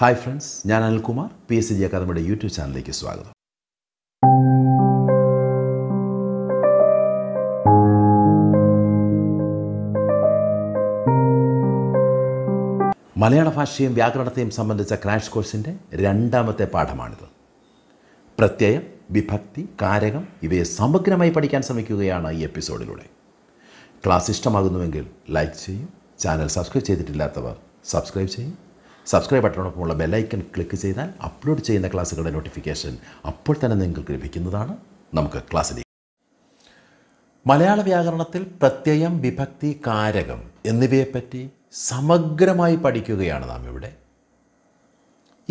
hi friends ഞാൻ Anilkumar P S G അക്കാദമിയുടെ YouTube ചാനലിലേക്ക് സ്വാഗതം മലയാള ഭാഷയും വ്യാകരണത്തെയും സംബന്ധിച്ച ക്രാഷ് കോഴ്സിൻ്റെ രണ്ടാമത്തെ പാഠമാണിത് പ്രത്യയം വിഭക്തി കാരകം ഇവയെ സമഗ്രമായി പഠിക്കാൻ ശ്രമിക്കുകയാണ് ഈ എപ്പിസോഡിലൂടെ ക്ലാസ് ഇഷ്ടമാകുന്നുവെങ്കിൽ ലൈക്ക് ചെയ്യും ചാനൽ സബ്സ്ക്രൈബ് ചെയ്തിട്ടില്ലാത്തവർ സബ്സ്ക്രൈബ് ചെയ്യും സബ്സ്ക്രൈബ് ബട്ടണോടൊപ്പമുള്ള ബെല്ലൈക്കൺ ക്ലിക്ക് ചെയ്താൽ അപ്ലോഡ് ചെയ്യുന്ന ക്ലാസ്സുകളുടെ നോട്ടിഫിക്കേഷൻ അപ്പോൾ തന്നെ നിങ്ങൾക്ക് ലഭിക്കുന്നതാണ് നമുക്ക് ക്ലാസ്സിലേക്ക് മലയാള വ്യാകരണത്തിൽ പ്രത്യയം വിഭക്തി കാരകം എന്നിവയെപ്പറ്റി സമഗ്രമായി പഠിക്കുകയാണ് നാം ഇവിടെ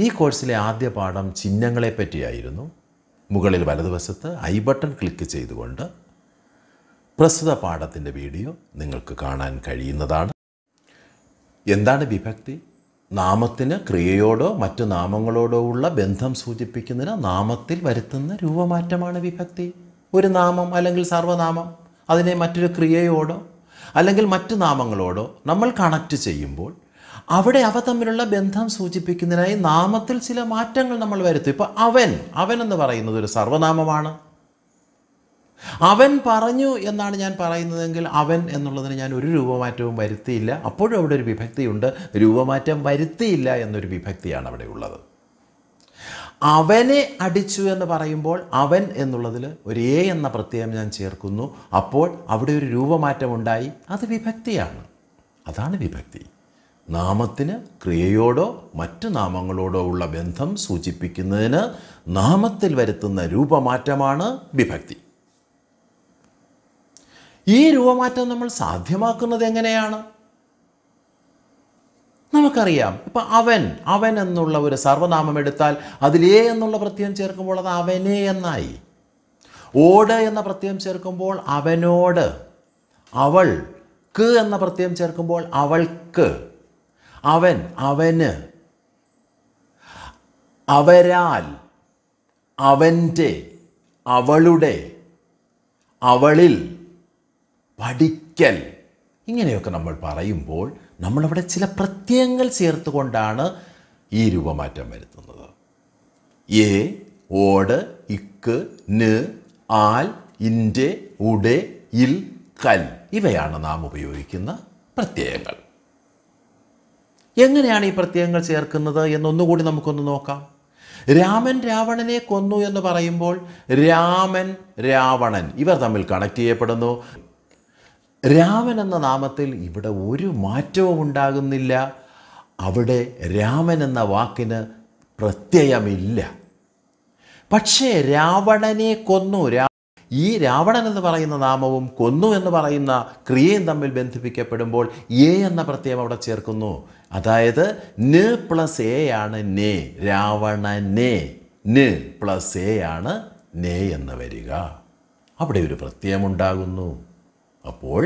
ഈ കോഴ്സിലെ ആദ്യ പാഠം ചിഹ്നങ്ങളെ പറ്റിയായിരുന്നു മുകളിൽ വലതുവശത്ത് ഐ ബട്ടൺ ക്ലിക്ക് ചെയ്തുകൊണ്ട് പ്രസ്തുത പാഠത്തിൻ്റെ വീഡിയോ നിങ്ങൾക്ക് കാണാൻ കഴിയുന്നതാണ് എന്താണ് വിഭക്തി നാമത്തിന് ക്രിയയോടോ മറ്റു നാമങ്ങളോടോ ഉള്ള ബന്ധം സൂചിപ്പിക്കുന്നതിന് നാമത്തിൽ വരുത്തുന്ന രൂപമാറ്റമാണ് വിഭക്തി ഒരു നാമം അല്ലെങ്കിൽ സർവനാമം അതിനെ മറ്റൊരു ക്രിയയോടോ അല്ലെങ്കിൽ മറ്റു നാമങ്ങളോടോ നമ്മൾ കണക്റ്റ് ചെയ്യുമ്പോൾ അവിടെ അവ തമ്മിലുള്ള ബന്ധം സൂചിപ്പിക്കുന്നതിനായി നാമത്തിൽ ചില മാറ്റങ്ങൾ നമ്മൾ വരുത്തും ഇപ്പോൾ അവൻ അവൻ എന്ന് പറയുന്നത് ഒരു സർവനാമമാണ് അവൻ പറഞ്ഞു എന്നാണ് ഞാൻ പറയുന്നതെങ്കിൽ അവൻ എന്നുള്ളതിന് ഞാൻ ഒരു രൂപമാറ്റവും വരുത്തിയില്ല അപ്പോഴും അവിടെ ഒരു വിഭക്തിയുണ്ട് രൂപമാറ്റം വരുത്തിയില്ല എന്നൊരു വിഭക്തിയാണ് അവിടെ ഉള്ളത് അവനെ അടിച്ചു എന്ന് പറയുമ്പോൾ അവൻ എന്നുള്ളതിൽ ഒരു എ എന്ന പ്രത്യയം ഞാൻ ചേർക്കുന്നു അപ്പോൾ അവിടെ ഒരു രൂപമാറ്റമുണ്ടായി അത് വിഭക്തിയാണ് അതാണ് വിഭക്തി നാമത്തിന് ക്രിയയോടോ മറ്റ് നാമങ്ങളോടോ ഉള്ള ബന്ധം സൂചിപ്പിക്കുന്നതിന് നാമത്തിൽ വരുത്തുന്ന രൂപമാറ്റമാണ് വിഭക്തി ഈ രൂപമാറ്റം നമ്മൾ സാധ്യമാക്കുന്നത് എങ്ങനെയാണ് നമുക്കറിയാം ഇപ്പം അവൻ അവൻ എന്നുള്ള ഒരു സർവനാമം എടുത്താൽ അതിലേ എന്നുള്ള പ്രത്യയം ചേർക്കുമ്പോൾ അത് അവനെ എന്നായി ഓട് എന്ന പ്രത്യയം ചേർക്കുമ്പോൾ അവനോട് അവൾ ക് എന്ന പ്രത്യയം ചേർക്കുമ്പോൾ അവൾക്ക് അവൻ അവന് അവരാൽ അവൻ്റെ അവളുടെ അവളിൽ പഠിക്കൽ ഇങ്ങനെയൊക്കെ നമ്മൾ പറയുമ്പോൾ നമ്മളവിടെ ചില പ്രത്യയങ്ങൾ ചേർത്തുകൊണ്ടാണ് ഈ രൂപമാറ്റം വരുത്തുന്നത് എ ഓട് ഇക്ക് ന് ആൽ ഇൻ്റെ ഉടെ ഇൽ കൽ ഇവയാണ് നാം ഉപയോഗിക്കുന്ന പ്രത്യയങ്ങൾ എങ്ങനെയാണ് ഈ പ്രത്യയങ്ങൾ ചേർക്കുന്നത് എന്നൊന്നുകൂടി നമുക്കൊന്ന് നോക്കാം രാമൻ രാവണനെ കൊന്നു എന്ന് പറയുമ്പോൾ രാമൻ രാവണൻ ഇവർ തമ്മിൽ കണക്ട് ചെയ്യപ്പെടുന്നു രാമൻ എന്ന നാമത്തിൽ ഇവിടെ ഒരു മാറ്റവും ഉണ്ടാകുന്നില്ല അവിടെ രാമൻ എന്ന വാക്കിന് പ്രത്യയമില്ല പക്ഷേ രാവണനെ കൊന്നു ഈ രാവണൻ എന്ന് പറയുന്ന നാമവും കൊന്നു എന്ന് പറയുന്ന ക്രിയയും തമ്മിൽ ബന്ധിപ്പിക്കപ്പെടുമ്പോൾ എ എന്ന പ്രത്യയം അവിടെ ചേർക്കുന്നു അതായത് ന് പ്ലസ് എ ആണ് നേ നെ ന് പ്ലസ് എ ആണ് നേ എന്ന് വരിക അവിടെ ഒരു പ്രത്യയമുണ്ടാകുന്നു അപ്പോൾ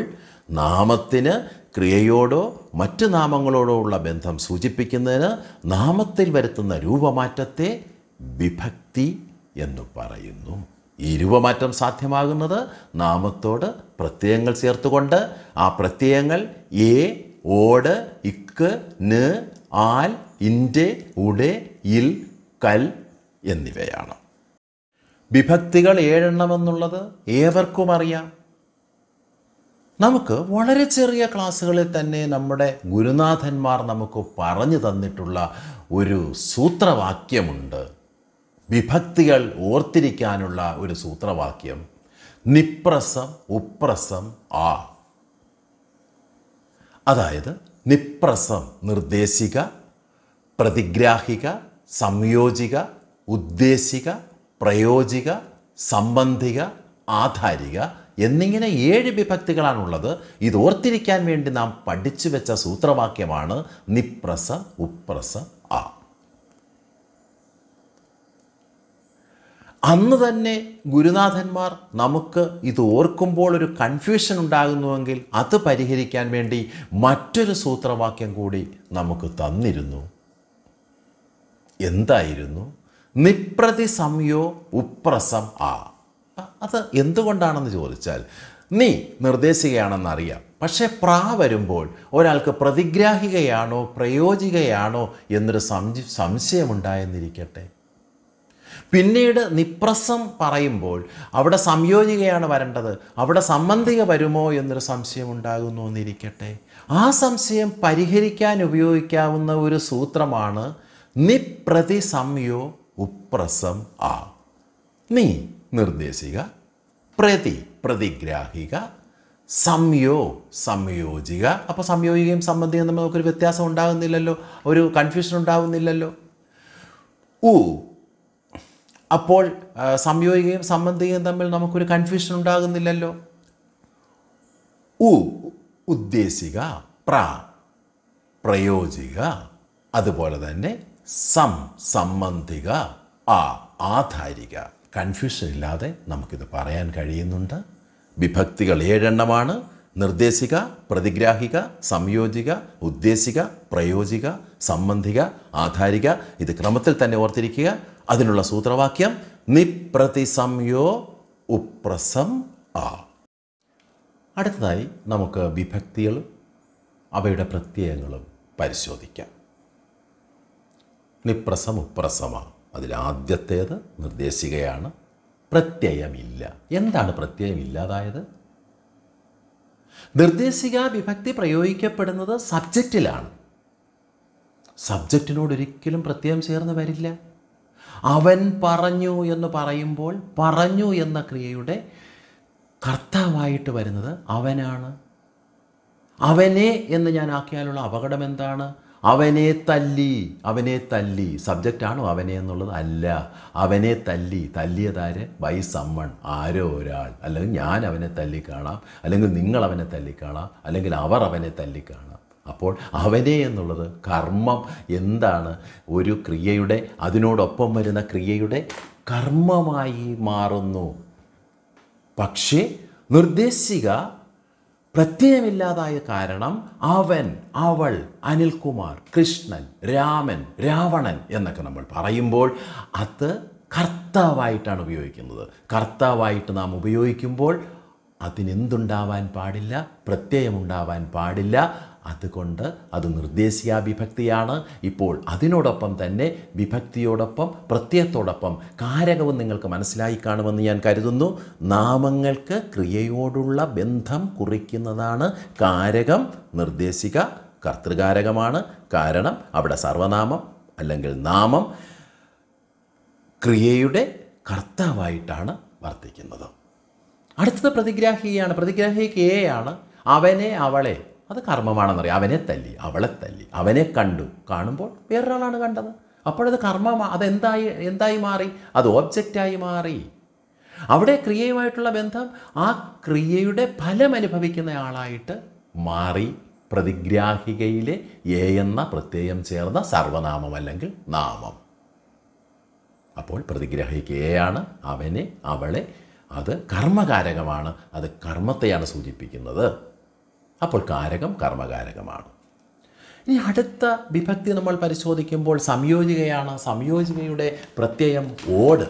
നാമത്തിന് ക്രിയയോടോ മറ്റ് നാമങ്ങളോടോ ഉള്ള ബന്ധം സൂചിപ്പിക്കുന്നതിന് നാമത്തിൽ വരുത്തുന്ന രൂപമാറ്റത്തെ വിഭക്തി എന്ന് പറയുന്നു ഈ രൂപമാറ്റം സാധ്യമാകുന്നത് നാമത്തോട് പ്രത്യയങ്ങൾ ചേർത്തുകൊണ്ട് ആ പ്രത്യയങ്ങൾ എ ഓട് ഇക്ക് ന് ആൽ ഇൻ്റെ ഉടെ ഇൽ കൽ എന്നിവയാണ് വിഭക്തികൾ ഏഴെണ്ണമെന്നുള്ളത് ഏവർക്കും അറിയാം നമുക്ക് വളരെ ചെറിയ ക്ലാസ്സുകളിൽ തന്നെ നമ്മുടെ ഗുരുനാഥന്മാർ നമുക്ക് പറഞ്ഞു തന്നിട്ടുള്ള ഒരു സൂത്രവാക്യമുണ്ട് വിഭക്തികൾ ഓർത്തിരിക്കാനുള്ള ഒരു സൂത്രവാക്യം നിപ്രസം ഉപ്രസം ആ അതായത് നിപ്രസം നിർദ്ദേശിക പ്രതിഗ്രാഹിക സംയോജിക ഉദ്ദേശിക പ്രയോജിക സംബന്ധിക ആധാരിക എന്നിങ്ങനെ ഏഴ് വിഭക്തികളാണുള്ളത് ഇത് ഓർത്തിരിക്കാൻ വേണ്ടി നാം പഠിച്ചു വെച്ച സൂത്രവാക്യമാണ് നിപ്രസ ഉപ്രസ ആ അന്ന് തന്നെ ഗുരുനാഥന്മാർ നമുക്ക് ഇത് ഓർക്കുമ്പോൾ ഒരു കൺഫ്യൂഷൻ ഉണ്ടാകുന്നുവെങ്കിൽ അത് പരിഹരിക്കാൻ വേണ്ടി മറ്റൊരു സൂത്രവാക്യം കൂടി നമുക്ക് തന്നിരുന്നു എന്തായിരുന്നു നിപ്രതി സംയോ ഉപ്രസം ആ അത് എന്തുകൊണ്ടാണെന്ന് ചോദിച്ചാൽ നീ നിർദ്ദേശികയാണെന്നറിയാം പക്ഷേ പ്രാ വരുമ്പോൾ ഒരാൾക്ക് പ്രതിഗ്രാഹികയാണോ പ്രയോജികയാണോ എന്നൊരു സംശ സംശയമുണ്ടായെന്നിരിക്കട്ടെ പിന്നീട് നിപ്രസം പറയുമ്പോൾ അവിടെ സംയോജികയാണ് വരേണ്ടത് അവിടെ സംബന്ധിക വരുമോ എന്നൊരു സംശയം ഉണ്ടാകുന്നു എന്നിരിക്കട്ടെ ആ സംശയം പരിഹരിക്കാൻ ഉപയോഗിക്കാവുന്ന ഒരു സൂത്രമാണ് നിപ്രതിസംയോ ഉപ്രസം ആ നീ നിർദ്ദേശിക പ്രതി പ്രതിഗ്രാഹിക സംയോ സംയോജിക അപ്പോൾ സംയോജികയും സംബന്ധിയും തമ്മിൽ നമുക്കൊരു വ്യത്യാസം ഉണ്ടാകുന്നില്ലല്ലോ ഒരു കൺഫ്യൂഷൻ ഉണ്ടാകുന്നില്ലല്ലോ ഉ അപ്പോൾ സംയോജികയും സംബന്ധിയും തമ്മിൽ നമുക്കൊരു കൺഫ്യൂഷൻ ഉണ്ടാകുന്നില്ലല്ലോ ഉ ഉദ്ദേശിക പ്ര പ്രയോജിക അതുപോലെ തന്നെ സം സംബന്ധിക ആ ആധാരിക കൺഫ്യൂഷൻ ഇല്ലാതെ നമുക്കിത് പറയാൻ കഴിയുന്നുണ്ട് വിഭക്തികൾ ഏഴെണ്ണമാണ് നിർദ്ദേശിക പ്രതിഗ്രാഹിക സംയോജിക ഉദ്ദേശിക പ്രയോജിക സംബന്ധിക ആധാരിക ഇത് ക്രമത്തിൽ തന്നെ ഓർത്തിരിക്കുക അതിനുള്ള സൂത്രവാക്യം നിപ്രതിസംയോ ഉപ്രസം ആ അടുത്തതായി നമുക്ക് വിഭക്തികളും അവയുടെ പ്രത്യയങ്ങളും പരിശോധിക്കാം നിപ്രസം ഉപ്രസമാണ് അതിലാദ്യത്തേത് നിർദ്ദേശികയാണ് പ്രത്യയമില്ല എന്താണ് പ്രത്യയം ഇല്ലാതായത് നിർദ്ദേശിക വിഭക്തി പ്രയോഗിക്കപ്പെടുന്നത് സബ്ജക്റ്റിലാണ് സബ്ജക്റ്റിനോടൊരിക്കലും പ്രത്യയം ചേർന്ന് വരില്ല അവൻ പറഞ്ഞു എന്ന് പറയുമ്പോൾ പറഞ്ഞു എന്ന ക്രിയയുടെ കർത്താവായിട്ട് വരുന്നത് അവനാണ് അവനെ എന്ന് ഞാൻ ആക്കിയാലുള്ള അപകടം എന്താണ് അവനെ തല്ലി അവനെ തല്ലി സബ്ജക്റ്റാണോ അവനെ എന്നുള്ളത് അല്ല അവനെ തല്ലി തല്ലിയതാര് ബൈ സമ്മൺ ആരോ ഒരാൾ അല്ലെങ്കിൽ ഞാൻ അവനെ തല്ലിക്കാണാം അല്ലെങ്കിൽ നിങ്ങൾ അവനെ തല്ലിക്കാണാം അല്ലെങ്കിൽ അവർ അവനെ തല്ലിക്കാണാം അപ്പോൾ അവനെ എന്നുള്ളത് കർമ്മം എന്താണ് ഒരു ക്രിയയുടെ അതിനോടൊപ്പം വരുന്ന ക്രിയയുടെ കർമ്മമായി മാറുന്നു പക്ഷേ നിർദ്ദേശിക പ്രത്യയമില്ലാതായ കാരണം അവൻ അവൾ അനിൽകുമാർ കൃഷ്ണൻ രാമൻ രാവണൻ എന്നൊക്കെ നമ്മൾ പറയുമ്പോൾ അത് കർത്താവായിട്ടാണ് ഉപയോഗിക്കുന്നത് കർത്താവായിട്ട് നാം ഉപയോഗിക്കുമ്പോൾ അതിനെന്തുണ്ടാവാൻ പാടില്ല പ്രത്യയമുണ്ടാവാൻ പാടില്ല അതുകൊണ്ട് അത് നിർദ്ദേശിയ വിഭക്തിയാണ് ഇപ്പോൾ അതിനോടൊപ്പം തന്നെ വിഭക്തിയോടൊപ്പം പ്രത്യയത്തോടൊപ്പം കാരകവും നിങ്ങൾക്ക് മനസ്സിലായി കാണുമെന്ന് ഞാൻ കരുതുന്നു നാമങ്ങൾക്ക് ക്രിയയോടുള്ള ബന്ധം കുറിക്കുന്നതാണ് കാരകം നിർദ്ദേശിക കർത്തൃകാരകമാണ് കാരണം അവിടെ സർവനാമം അല്ലെങ്കിൽ നാമം ക്രിയയുടെ കർത്താവായിട്ടാണ് വർത്തിക്കുന്നത് അടുത്തത് പ്രതിഗ്രാഹിയാണ് പ്രതിഗ്രാഹി അവനെ അവളെ അത് കർമ്മമാണെന്നറിയാം അവനെ തല്ലി അവളെ തല്ലി അവനെ കണ്ടു കാണുമ്പോൾ വേറൊരാളാണ് കണ്ടത് അപ്പോഴത് കർമ്മമാണ് അതെന്തായി എന്തായി മാറി അത് ഓബ്ജക്റ്റായി മാറി അവിടെ ക്രിയയുമായിട്ടുള്ള ബന്ധം ആ ക്രിയയുടെ ഫലം അനുഭവിക്കുന്ന ആളായിട്ട് മാറി പ്രതിഗ്രാഹികയിലെ എ എന്ന പ്രത്യയം ചേർന്ന സർവനാമം അല്ലെങ്കിൽ നാമം അപ്പോൾ പ്രതിഗ്രാഹിക എ ആണ് അവനെ അവളെ അത് കർമ്മകാരകമാണ് അത് കർമ്മത്തെയാണ് സൂചിപ്പിക്കുന്നത് അപ്പോൾ കാരകം കർമ്മകാരകമാണ് ഇനി അടുത്ത വിഭക്തി നമ്മൾ പരിശോധിക്കുമ്പോൾ സംയോജികയാണ് സംയോജികയുടെ പ്രത്യയം ഓട്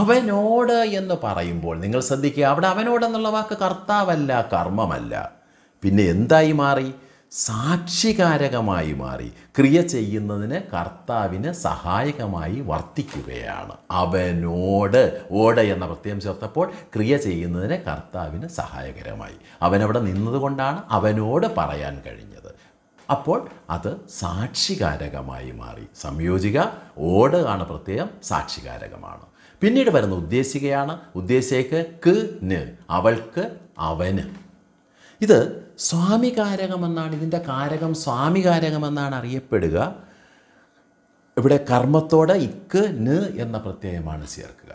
അവനോട് എന്ന് പറയുമ്പോൾ നിങ്ങൾ ശ്രദ്ധിക്കുക അവിടെ അവനോട് എന്നുള്ള വാക്ക് കർത്താവല്ല കർമ്മമല്ല പിന്നെ എന്തായി മാറി സാക്ഷികാരകമായി മാറി ക്രിയ ചെയ്യുന്നതിന് കർത്താവിന് സഹായകമായി വർത്തിക്കുകയാണ് അവനോട് ഓട് എന്ന പ്രത്യയം ചേർത്തപ്പോൾ ക്രിയ ചെയ്യുന്നതിന് കർത്താവിന് സഹായകരമായി അവനവിടെ നിന്നതുകൊണ്ടാണ് അവനോട് പറയാൻ കഴിഞ്ഞത് അപ്പോൾ അത് സാക്ഷികാരകമായി മാറി സംയോജിക ഓട് ആണ് പ്രത്യയം സാക്ഷികാരകമാണ് പിന്നീട് വരുന്ന ഉദ്ദേശികയാണ് ഉദ്ദേശിക്ക് ന് അവൾക്ക് അവന് ഇത് സ്വാമികാരകമെന്നാണ് ഇതിൻ്റെ കാരകം സ്വാമികാരകമെന്നാണ് അറിയപ്പെടുക ഇവിടെ കർമ്മത്തോടെ ഇക്ക് ന് എന്ന പ്രത്യയമാണ് ചേർക്കുക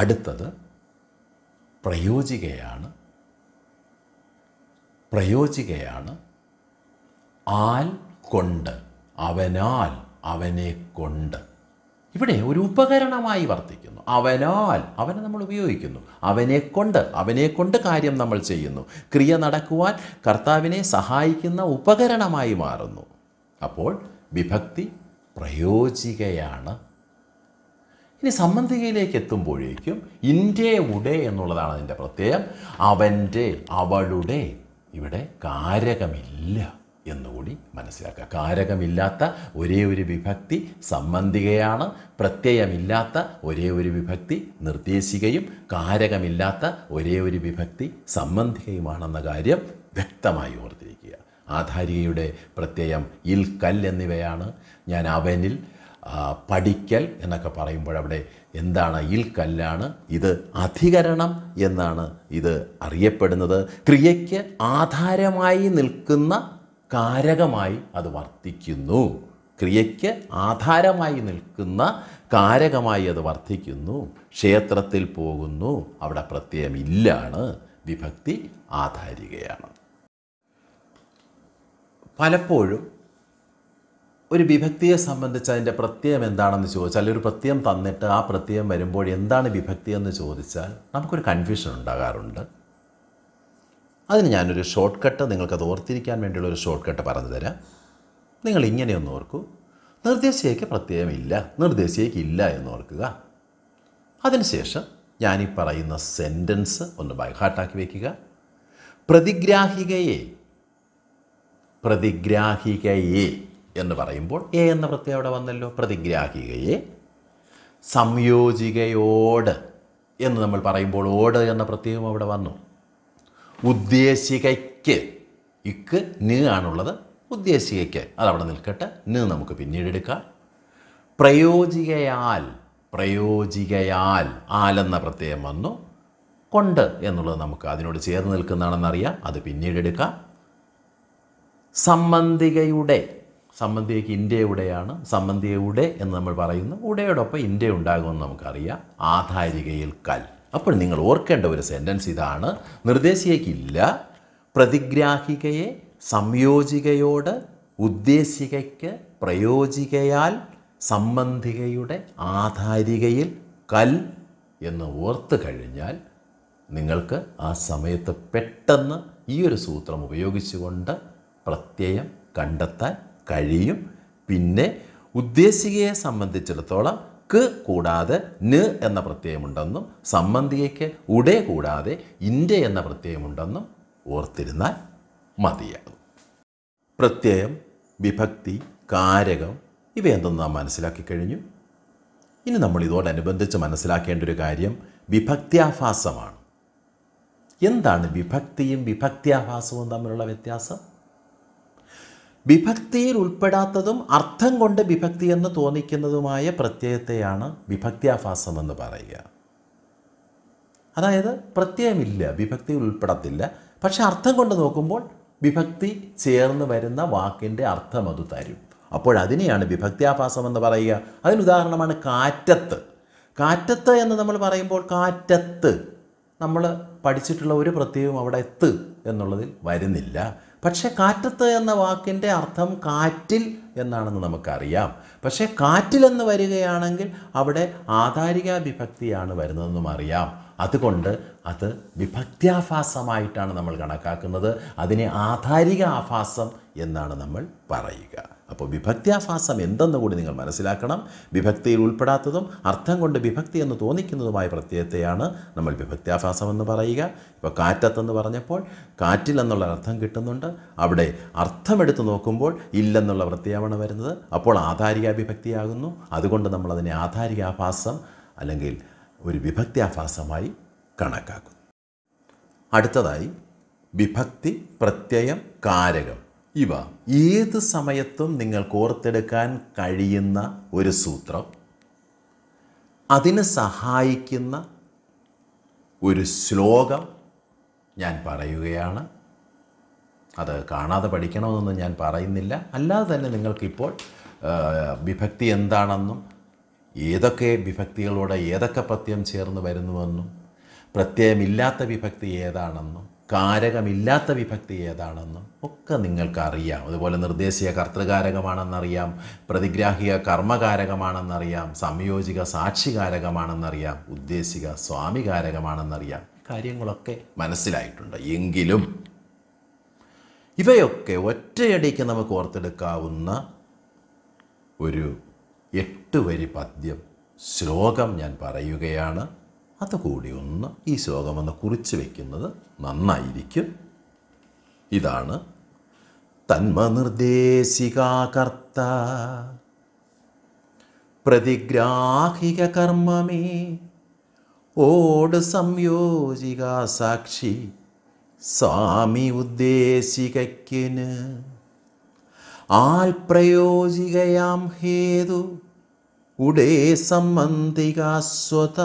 അടുത്തത് പ്രയോജികയാണ് പ്രയോജികയാണ് ആൽ കൊണ്ട് അവനാൽ അവനെ കൊണ്ട് ഇവിടെ ഒരു ഉപകരണമായി വർത്തിക്കുന്നു അവനാൽ അവനെ നമ്മൾ ഉപയോഗിക്കുന്നു അവനെക്കൊണ്ട് അവനെക്കൊണ്ട് കാര്യം നമ്മൾ ചെയ്യുന്നു ക്രിയ നടക്കുവാൻ കർത്താവിനെ സഹായിക്കുന്ന ഉപകരണമായി മാറുന്നു അപ്പോൾ വിഭക്തി പ്രയോജികയാണ് ഇനി സംബന്ധികയിലേക്ക് എത്തുമ്പോഴേക്കും ഇൻ്റെ ഉടെ എന്നുള്ളതാണ് അതിൻ്റെ പ്രത്യേകം അവൻ്റെ അവളുടെ ഇവിടെ കാരകമില്ല എന്നുകൂടി മനസ്സിലാക്കുക കാരകമില്ലാത്ത ഒരേ ഒരു വിഭക്തി സംബന്ധികയാണ് പ്രത്യയമില്ലാത്ത ഒരേ ഒരു വിഭക്തി നിർദ്ദേശികയും കാരകമില്ലാത്ത ഒരേ ഒരു വിഭക്തി സംബന്ധികയുമാണെന്ന കാര്യം വ്യക്തമായി ഓർത്തിരിക്കുക ആധാരികയുടെ പ്രത്യയം ഇൽ കൽ എന്നിവയാണ് ഞാൻ അവനിൽ പഠിക്കൽ എന്നൊക്കെ പറയുമ്പോൾ അവിടെ എന്താണ് ഇൽ കല്ലാണ് ഇത് അധികരണം എന്നാണ് ഇത് അറിയപ്പെടുന്നത് ക്രിയയ്ക്ക് ആധാരമായി നിൽക്കുന്ന കാരകമായി അത് വർദ്ധിക്കുന്നു ക്രിയയ്ക്ക് ആധാരമായി നിൽക്കുന്ന കാരകമായി അത് വർദ്ധിക്കുന്നു ക്ഷേത്രത്തിൽ പോകുന്നു അവിടെ പ്രത്യയം ഇല്ലാണ് വിഭക്തി ആധാരികയാണ് പലപ്പോഴും ഒരു വിഭക്തിയെ സംബന്ധിച്ച് അതിൻ്റെ പ്രത്യയം എന്താണെന്ന് ചോദിച്ചാൽ ഒരു പ്രത്യയം തന്നിട്ട് ആ പ്രത്യയം വരുമ്പോൾ എന്താണ് വിഭക്തി എന്ന് ചോദിച്ചാൽ നമുക്കൊരു കൺഫ്യൂഷൻ ഉണ്ടാകാറുണ്ട് അതിന് ഞാനൊരു ഷോർട്ട് കട്ട് നിങ്ങൾക്കത് ഓർത്തിരിക്കാൻ വേണ്ടിയുള്ള ഒരു ഷോർട്ട് കട്ട് പറഞ്ഞു തരാം നിങ്ങൾ ഇങ്ങനെയൊന്ന് ഓർക്കൂ നിർദ്ദേശിയയ്ക്ക് പ്രത്യയമില്ല നിർദ്ദേശിയയ്ക്ക് ഇല്ല എന്ന് ഓർക്കുക അതിനുശേഷം ഞാനീ പറയുന്ന സെൻറ്റൻസ് ഒന്ന് ബൈഹാർട്ടാക്കി വയ്ക്കുക പ്രതിഗ്രാഹികയെ പ്രതിഗ്രാഹികയെ എന്ന് പറയുമ്പോൾ എ എന്ന പ്രത്യേകം അവിടെ വന്നല്ലോ പ്രതിഗ്രാഹികയെ സംയോജികയോട് എന്ന് നമ്മൾ പറയുമ്പോൾ ഓട് എന്ന പ്രത്യയം അവിടെ വന്നു ഉദ്ദേശികയ്ക്ക് ഇക്ക് ന് ആണുള്ളത് ഉദ്ദേശികയ്ക്ക് അതവിടെ നിൽക്കട്ടെ ന് നമുക്ക് പിന്നീട് എടുക്കാം പ്രയോജികയാൽ പ്രയോജികയാൽ ആലെന്ന പ്രത്യയം വന്നു കൊണ്ട് എന്നുള്ളത് നമുക്ക് അതിനോട് ചേർന്ന് നിൽക്കുന്നതാണെന്നറിയാം അത് പിന്നീട് എടുക്കാം സംബന്ധികയുടെ സമ്മന്തികയ്ക്ക് ഇന്ത്യയുടെയാണ് സംബന്ധിയുടെ എന്ന് നമ്മൾ പറയുന്നു ഉടയോടൊപ്പം ഇന്ത്യ ഉണ്ടാകുമെന്ന് നമുക്കറിയാം ആധാരികയിൽ കൽ അപ്പോൾ നിങ്ങൾ ഓർക്കേണ്ട ഒരു സെൻറ്റൻസ് ഇതാണ് നിർദ്ദേശികയ്ക്കില്ല പ്രതിഗ്രാഹികയെ സംയോജികയോട് ഉദ്ദേശികയ്ക്ക് പ്രയോജികയാൽ സംബന്ധികയുടെ ആധാരികയിൽ കൽ എന്ന് ഓർത്ത് കഴിഞ്ഞാൽ നിങ്ങൾക്ക് ആ സമയത്ത് പെട്ടെന്ന് ഈ ഒരു സൂത്രം ഉപയോഗിച്ചുകൊണ്ട് പ്രത്യയം കണ്ടെത്താൻ കഴിയും പിന്നെ ഉദ്ദേശികയെ സംബന്ധിച്ചിടത്തോളം ക് കൂടാതെ ന് എന്ന പ്രത്യയമുണ്ടെന്നും സംബന്ധിയയ്ക്ക് ഉടെ കൂടാതെ ഇൻ്റെ എന്ന പ്രത്യയമുണ്ടെന്നും ഓർത്തിരുന്നാൽ മതിയാകും പ്രത്യയം വിഭക്തി കാരകം ഇവയെന്തെന്ന് നാം മനസ്സിലാക്കി കഴിഞ്ഞു ഇനി നമ്മൾ ഇതോടനുബന്ധിച്ച് മനസ്സിലാക്കേണ്ട ഒരു കാര്യം വിഭക്ത്യാഭാസമാണ് എന്താണ് വിഭക്തിയും വിഭക്ത്യാഭാസവും തമ്മിലുള്ള വ്യത്യാസം വിഭക്തിയിൽ ഉൾപ്പെടാത്തതും അർത്ഥം കൊണ്ട് വിഭക്തി എന്ന് തോന്നിക്കുന്നതുമായ പ്രത്യയത്തെയാണ് വിഭക്തിയാഭാസം എന്ന് പറയുക അതായത് പ്രത്യയമില്ല വിഭക്തി ഉൾപ്പെടത്തില്ല പക്ഷെ അർത്ഥം കൊണ്ട് നോക്കുമ്പോൾ വിഭക്തി ചേർന്ന് വരുന്ന വാക്കിൻ്റെ അർത്ഥം അത് തരും അപ്പോഴതിനെയാണ് വിഭക്തിയാഭാസം എന്ന് പറയുക അതിന് ഉദാഹരണമാണ് കാറ്റത്ത് കാറ്റത്ത് എന്ന് നമ്മൾ പറയുമ്പോൾ കാറ്റത്ത് നമ്മൾ പഠിച്ചിട്ടുള്ള ഒരു പ്രത്യയവും അവിടെ എത്ത് എന്നുള്ളതിൽ വരുന്നില്ല പക്ഷേ കാറ്റത്ത് എന്ന വാക്കിൻ്റെ അർത്ഥം കാറ്റിൽ എന്നാണെന്ന് നമുക്കറിയാം പക്ഷേ കാറ്റിലെന്ന് വരികയാണെങ്കിൽ അവിടെ ആധാരിക വിഭക്തിയാണ് വരുന്നതെന്നും അറിയാം അതുകൊണ്ട് അത് വിഭക്ത്യാഭാസമായിട്ടാണ് നമ്മൾ കണക്കാക്കുന്നത് അതിനെ ആധാരിക ആഭാസം എന്നാണ് നമ്മൾ പറയുക അപ്പോൾ വിഭക്ത്യാഭാസം എന്തെന്ന് കൂടി നിങ്ങൾ മനസ്സിലാക്കണം വിഭക്തിയിൽ ഉൾപ്പെടാത്തതും അർത്ഥം കൊണ്ട് വിഭക്തി എന്ന് തോന്നിക്കുന്നതുമായ പ്രത്യയത്തെയാണ് നമ്മൾ വിഭക്ത്യാഭാസം എന്ന് പറയുക ഇപ്പോൾ കാറ്റത്തെന്ന് പറഞ്ഞപ്പോൾ കാറ്റിൽ എന്നുള്ള അർത്ഥം കിട്ടുന്നുണ്ട് അവിടെ അർത്ഥമെടുത്ത് നോക്കുമ്പോൾ ഇല്ലെന്നുള്ള പ്രത്യയമാണ് വരുന്നത് അപ്പോൾ ആധാരിക വിഭക്തിയാകുന്നു അതുകൊണ്ട് നമ്മളതിനെ ആധാരികാഭാസം അല്ലെങ്കിൽ ഒരു വിഭക്ത്യാഭാസമായി കണക്കാക്കുന്നു അടുത്തതായി വിഭക്തി പ്രത്യയം കാരകം ഇവ ഏത് സമയത്തും നിങ്ങൾക്ക് ഓർത്തെടുക്കാൻ കഴിയുന്ന ഒരു സൂത്രം അതിന് സഹായിക്കുന്ന ഒരു ശ്ലോകം ഞാൻ പറയുകയാണ് അത് കാണാതെ പഠിക്കണമെന്നൊന്നും ഞാൻ പറയുന്നില്ല അല്ലാതെ തന്നെ നിങ്ങൾക്കിപ്പോൾ വിഭക്തി എന്താണെന്നും ഏതൊക്കെ വിഭക്തികളോടെ ഏതൊക്കെ പ്രത്യം ചേർന്ന് വരുന്നുവെന്നും പ്രത്യയമില്ലാത്ത വിഭക്തി ഏതാണെന്നും കാരകമില്ലാത്ത വിഭക്തി ഏതാണെന്നും ഒക്കെ നിങ്ങൾക്കറിയാം അതുപോലെ നിർദ്ദേശിക കർത്തൃകാരകമാണെന്നറിയാം പ്രതിഗ്രാഹിക കർമ്മകാരകമാണെന്നറിയാം സംയോജിക സാക്ഷികാരകമാണെന്നറിയാം ഉദ്ദേശിക സ്വാമികാരകമാണെന്നറിയാം കാര്യങ്ങളൊക്കെ മനസ്സിലായിട്ടുണ്ട് എങ്കിലും ഇവയൊക്കെ ഒറ്റയടിക്ക് നമുക്ക് ഓർത്തെടുക്കാവുന്ന ഒരു എട്ട് വരി പദ്യം ശ്ലോകം ഞാൻ പറയുകയാണ് അതുകൂടി ഒന്ന് ഈ ഒന്ന് കുറിച്ച് വയ്ക്കുന്നത് നന്നായിരിക്കും ഇതാണ് തന്മനിർദ്ദേശികാകർത്ത പ്രതിഗ്രാഹിക കർമ്മമേ ഓട് സംയോജിക സാക്ഷി സ്വാമി ഉദ്ദേശികയ്ക്കിന് ആൽ പ്രയോജികയാം ഹേതു ഉടേ സംബന്ധികാസ്വത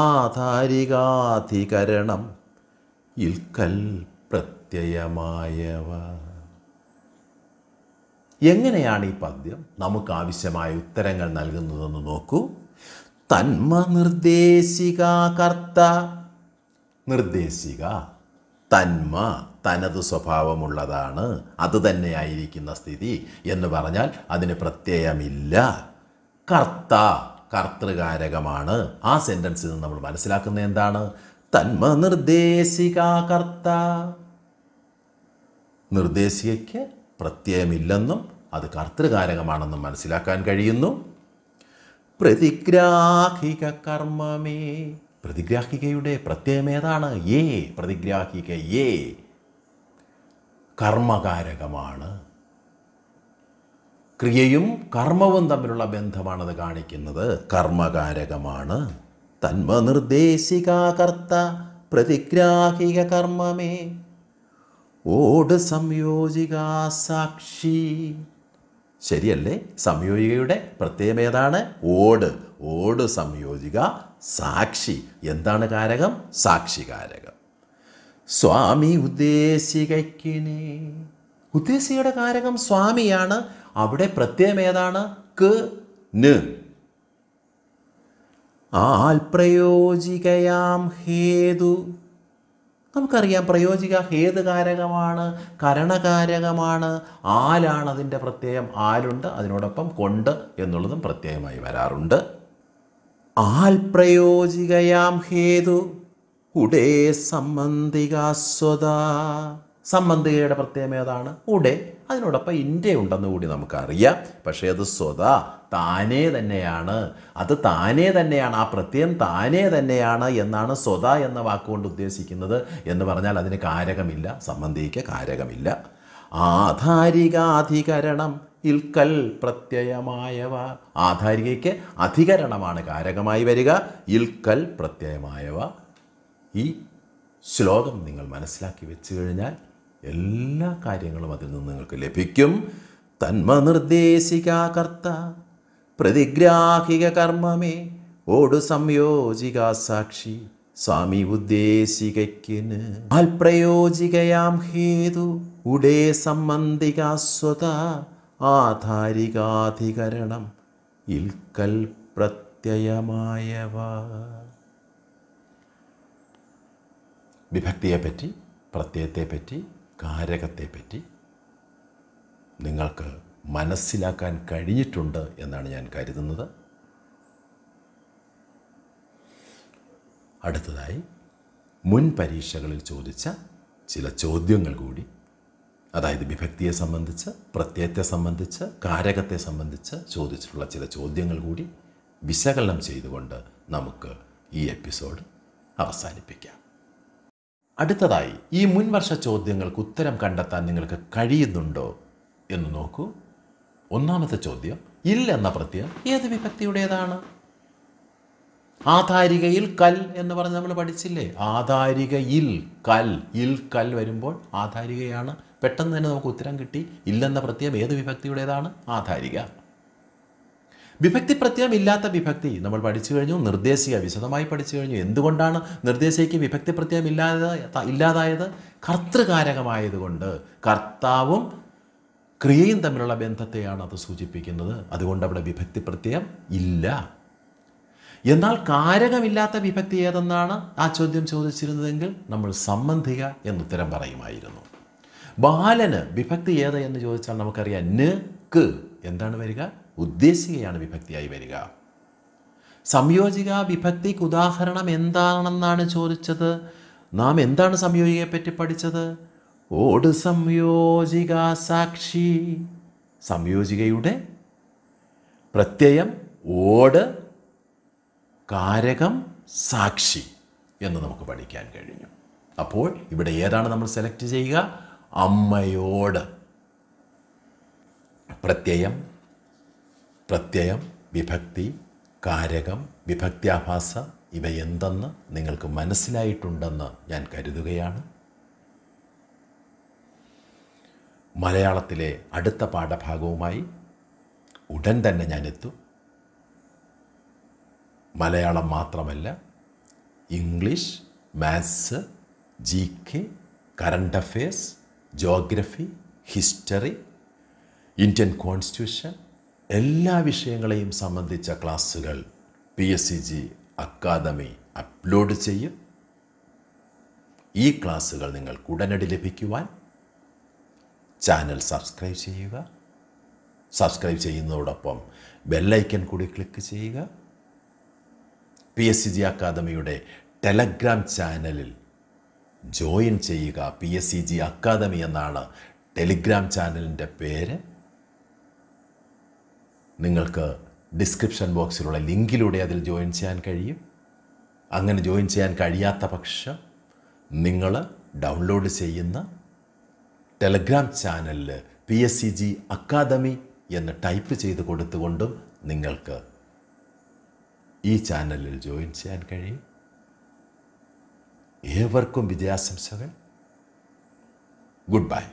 ആധാരികാധികരണം ഇൽക്കൽ പ്രത്യയമായവ എങ്ങനെയാണ് ഈ പദ്യം നമുക്ക് ആവശ്യമായ ഉത്തരങ്ങൾ നൽകുന്നതെന്ന് നോക്കൂ തന്മ നിർദ്ദേശിക കർത്ത നിർദ്ദേശിക തന്മ തനത് സ്വഭാവമുള്ളതാണ് അത് തന്നെയായിരിക്കുന്ന സ്ഥിതി എന്ന് പറഞ്ഞാൽ അതിന് പ്രത്യയമില്ല കർത്ത കർത്തൃകാരകമാണ് ആ സെൻറ്റൻസിൽ നിന്ന് നമ്മൾ മനസ്സിലാക്കുന്നത് എന്താണ് തന്മ നിർദ്ദേശിക കർത്ത നിർദ്ദേശികയ്ക്ക് പ്രത്യയമില്ലെന്നും അത് കർത്തൃകാരകമാണെന്നും മനസ്സിലാക്കാൻ കഴിയുന്നു പ്രതിഗ്രാഹിക കർമ്മമേ പ്രതിഗ്രാഹികയുടെ ഏതാണ് ഏ പ്രതിഗ്രാഹിക ഏ കർമ്മകാരകമാണ് ക്രിയയും കർമ്മവും തമ്മിലുള്ള ബന്ധമാണത് കാണിക്കുന്നത് കർമ്മകാരകമാണ് കർത്ത പ്രതിഗ്രാഹിക കർമ്മമേ ഓട് സംയോജിക സാക്ഷി ശരിയല്ലേ സംയോജികയുടെ പ്രത്യേകം ഏതാണ് ഓട് ഓട് സംയോജിക സാക്ഷി എന്താണ് കാരകം സാക്ഷികാരകം സ്വാമി ഉദ്ദേശികക്കിനെ ഉദ്ദേശിയുടെ കാരകം സ്വാമിയാണ് അവിടെ പ്രത്യയം ഏതാണ് ക് ന് ആൽ പ്രയോജികയാം ഹേതു നമുക്കറിയാം പ്രയോജിക ഹേത് കാരകമാണ് കരണകാരകമാണ് ആലാണ് അതിൻ്റെ പ്രത്യയം ആലുണ്ട് അതിനോടൊപ്പം കൊണ്ട് എന്നുള്ളതും പ്രത്യയമായി വരാറുണ്ട് ആൽപ്രയോജികയാം ഹേതു ഉടേ സംബന്ധികാസ്വത സംബന്ധികയുടെ പ്രത്യേകം ഏതാണ് ഉടെ അതിനോടൊപ്പം ഇന്ത്യ ഉണ്ടെന്ന് കൂടി നമുക്കറിയാം പക്ഷേ അത് സ്വത താനേ തന്നെയാണ് അത് താനേ തന്നെയാണ് ആ പ്രത്യയം താനേ തന്നെയാണ് എന്നാണ് സ്വത എന്ന വാക്കുകൊണ്ട് ഉദ്ദേശിക്കുന്നത് എന്ന് പറഞ്ഞാൽ അതിന് കാരകമില്ല സംബന്ധിക്ക് കാരകമില്ല ആധാരികാധികരണം ഇൽക്കൽ പ്രത്യയമായവ ആധാരികയ്ക്ക് അധികരണമാണ് കാരകമായി വരിക ഇൽക്കൽ പ്രത്യയമായവ ഈ ശ്ലോകം നിങ്ങൾ മനസ്സിലാക്കി വെച്ച് കഴിഞ്ഞാൽ എല്ലാ കാര്യങ്ങളും അതിൽ നിന്ന് നിങ്ങൾക്ക് ലഭിക്കും തന്മനിർദ്ദേശികാകർത്ത പ്രതിഗ്രാഹിക കർമ്മമേ ഓടു സംയോജിക സാക്ഷി സ്വാമി ഉദ്ദേശികയ്ക്കിന് അൽപ്രയോജികയാം ഹേതു ഉടേ സ്വത ആധാരികാധികരണം ഇൽക്കൽ പ്രത്യയമായവ വിഭക്തിയെപ്പറ്റി പ്രത്യയത്തെപ്പറ്റി കാരകത്തെപ്പറ്റി നിങ്ങൾക്ക് മനസ്സിലാക്കാൻ കഴിഞ്ഞിട്ടുണ്ട് എന്നാണ് ഞാൻ കരുതുന്നത് അടുത്തതായി മുൻ പരീക്ഷകളിൽ ചോദിച്ച ചില ചോദ്യങ്ങൾ കൂടി അതായത് വിഭക്തിയെ സംബന്ധിച്ച് പ്രത്യയത്തെ സംബന്ധിച്ച് കാരകത്തെ സംബന്ധിച്ച് ചോദിച്ചിട്ടുള്ള ചില ചോദ്യങ്ങൾ കൂടി വിശകലനം ചെയ്തുകൊണ്ട് നമുക്ക് ഈ എപ്പിസോഡ് അവസാനിപ്പിക്കാം അടുത്തതായി ഈ മുൻവർഷ ചോദ്യങ്ങൾക്ക് ഉത്തരം കണ്ടെത്താൻ നിങ്ങൾക്ക് കഴിയുന്നുണ്ടോ എന്ന് നോക്കൂ ഒന്നാമത്തെ ചോദ്യം ഇല്ല എന്ന പ്രത്യയം ഏത് വിഭക്തിയുടേതാണ് ആധാരികയിൽ കൽ എന്ന് പറഞ്ഞ് നമ്മൾ പഠിച്ചില്ലേ ആധാരികയിൽ കൽ ഇൽ കൽ വരുമ്പോൾ ആധാരികയാണ് പെട്ടെന്ന് തന്നെ നമുക്ക് ഉത്തരം കിട്ടി ഇല്ലെന്ന പ്രത്യയം ഏത് വിഭക്തിയുടേതാണ് ആധാരിക വിഭക്തി പ്രത്യയം ഇല്ലാത്ത വിഭക്തി നമ്മൾ പഠിച്ചു കഴിഞ്ഞു നിർദ്ദേശിക വിശദമായി പഠിച്ചു കഴിഞ്ഞു എന്തുകൊണ്ടാണ് നിർദ്ദേശിക്ക് വിഭക്തി പ്രത്യയം ഇല്ലാതെ ഇല്ലാതായത് കർത്തൃകാരകമായതുകൊണ്ട് കർത്താവും ക്രിയയും തമ്മിലുള്ള ബന്ധത്തെയാണ് അത് സൂചിപ്പിക്കുന്നത് അതുകൊണ്ട് അവിടെ വിഭക്തി പ്രത്യയം ഇല്ല എന്നാൽ കാരകമില്ലാത്ത വിഭക്തി ഏതെന്നാണ് ആ ചോദ്യം ചോദിച്ചിരുന്നതെങ്കിൽ നമ്മൾ സംബന്ധിക എന്നുത്തരം പറയുമായിരുന്നു ബാലന് വിഭക്തി ഏത് എന്ന് ചോദിച്ചാൽ നമുക്കറിയാം ന് ക് എന്താണ് വരിക ഉദ്ദേശികയാണ് വിഭക്തിയായി വരിക സംയോജിക വിഭക്തിക്ക് ഉദാഹരണം എന്താണെന്നാണ് ചോദിച്ചത് നാം എന്താണ് സംയോജികയെ പറ്റി പഠിച്ചത് ഓട് സംയോജിക സാക്ഷി സംയോജികയുടെ പ്രത്യയം ഓട് കാരകം സാക്ഷി എന്ന് നമുക്ക് പഠിക്കാൻ കഴിഞ്ഞു അപ്പോൾ ഇവിടെ ഏതാണ് നമ്മൾ സെലക്ട് ചെയ്യുക അമ്മയോട് പ്രത്യയം പ്രത്യയം വിഭക്തി കാരകം വിഭക്തിയാഭാസ ഇവയെന്തെന്ന് നിങ്ങൾക്ക് മനസ്സിലായിട്ടുണ്ടെന്ന് ഞാൻ കരുതുകയാണ് മലയാളത്തിലെ അടുത്ത പാഠഭാഗവുമായി ഉടൻ തന്നെ ഞാനെത്തും മലയാളം മാത്രമല്ല English maths G K current affairs geography history Indian constitution എല്ലാ വിഷയങ്ങളെയും സംബന്ധിച്ച ക്ലാസ്സുകൾ P S C G academy upload ചെയ്യും ഈ ക്ലാസ്സുകൾ നിങ്ങൾക്ക് ഉടനടി ലഭിക്കുവാൻ ചാനൽ സബ്സ്ക്രൈബ് ചെയ്യുക സബ്സ്ക്രൈബ് ചെയ്യുന്നതോടൊപ്പം ബെല്ലൈക്കൻ കൂടി ക്ലിക്ക് ചെയ്യുക പി എസ് സി ജി അക്കാദമിയുടെ ടെലഗ്രാം ചാനലിൽ ജോയിൻ ചെയ്യുക P S C G academy എന്നാണ് ടെലിഗ്രാം ചാനലിൻ്റെ പേര് നിങ്ങൾക്ക് ഡിസ്ക്രിപ്ഷൻ ബോക്സിലുള്ള ലിങ്കിലൂടെ അതിൽ ജോയിൻ ചെയ്യാൻ കഴിയും അങ്ങനെ ജോയിൻ ചെയ്യാൻ കഴിയാത്ത പക്ഷം നിങ്ങൾ ഡൗൺലോഡ് ചെയ്യുന്ന ടെലഗ്രാം ചാനലിൽ P S C G academy എന്ന് ടൈപ്പ് ചെയ്ത് കൊടുത്തുകൊണ്ടും നിങ്ങൾക്ക് ഈ ചാനലിൽ ജോയിൻ ചെയ്യാൻ കഴിയും ഏവർക്കും വിജയാശംസകൾ ഗുഡ് ബൈ